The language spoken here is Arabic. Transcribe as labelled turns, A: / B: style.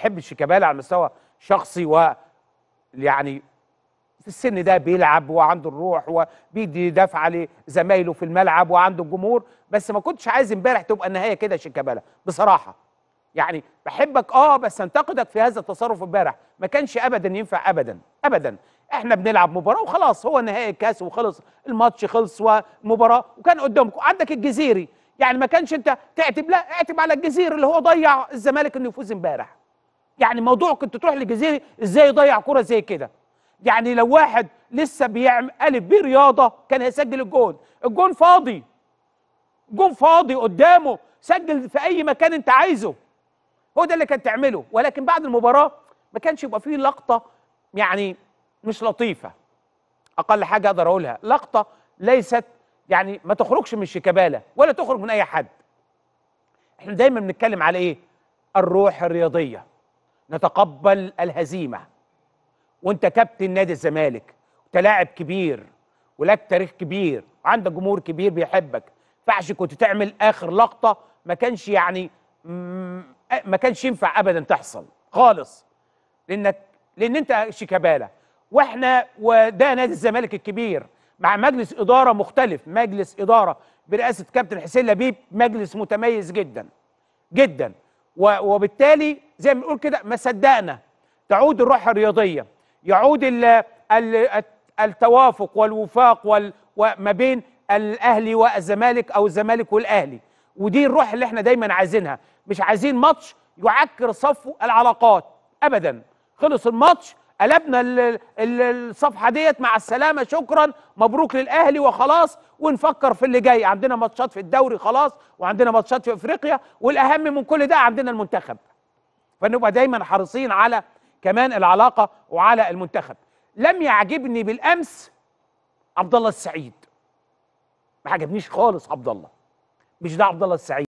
A: بحب شيكابالا على مستوى شخصي و يعني في السن ده بيلعب وعنده الروح وبيدي دفع لزمايله في الملعب وعنده الجمهور بس ما كنتش عايز امبارح تبقى النهايه كده شيكابالا بصراحه يعني بحبك اه بس انتقدك في هذا التصرف امبارح ما كانش ابدا ينفع ابدا ابدا احنا بنلعب مباراه وخلاص هو نهائي الكاس وخلص الماتش خلص والمباراه وكان قدامكم عندك الجزيري يعني ما كانش انت تعتب لا اعتب على الجزيري اللي هو ضيع الزمالك انه يفوز امبارح يعني موضوع كنت تروح لجزيري ازاي يضيع كرة زي كده يعني لو واحد لسه بيعمل الف ب رياضه كان هيسجل الجون الجون فاضي جون فاضي قدامه سجل في اي مكان انت عايزه هو ده اللي كان تعمله ولكن بعد المباراه ما كانش يبقى فيه لقطه يعني مش لطيفه اقل حاجه اقدر اقولها لقطه ليست يعني ما تخرجش من شيكابالا ولا تخرج من اي حد احنا دايما بنتكلم على ايه الروح الرياضيه نتقبل الهزيمه وانت كابتن نادي الزمالك تلاعب لاعب كبير ولك تاريخ كبير وعندك جمهور كبير بيحبك فعش كنت تعمل اخر لقطه ما كانش يعني ما كانش ينفع ابدا تحصل خالص لانك لان انت شيكابالا واحنا وده نادي الزمالك الكبير مع مجلس اداره مختلف مجلس اداره برئاسه كابتن حسين لبيب مجلس متميز جدا جدا وبالتالي زي ما بنقول كده ما صدقنا تعود الروح الرياضيه يعود ال التوافق والوفاق وال وما بين الاهلي والزمالك او الزمالك والاهلي ودي الروح اللي احنا دايما عايزينها مش عايزين ماتش يعكر صفو العلاقات ابدا خلص الماتش قلبنا الصفحه ديت مع السلامه شكرا مبروك للاهلي وخلاص ونفكر في اللي جاي عندنا ماتشات في الدوري خلاص وعندنا ماتشات في افريقيا والاهم من كل ده عندنا المنتخب فنبقى دايما حريصين على كمان العلاقه وعلى المنتخب لم يعجبني بالامس عبد الله السعيد ما عجبنيش خالص عبد الله مش ده عبد الله السعيد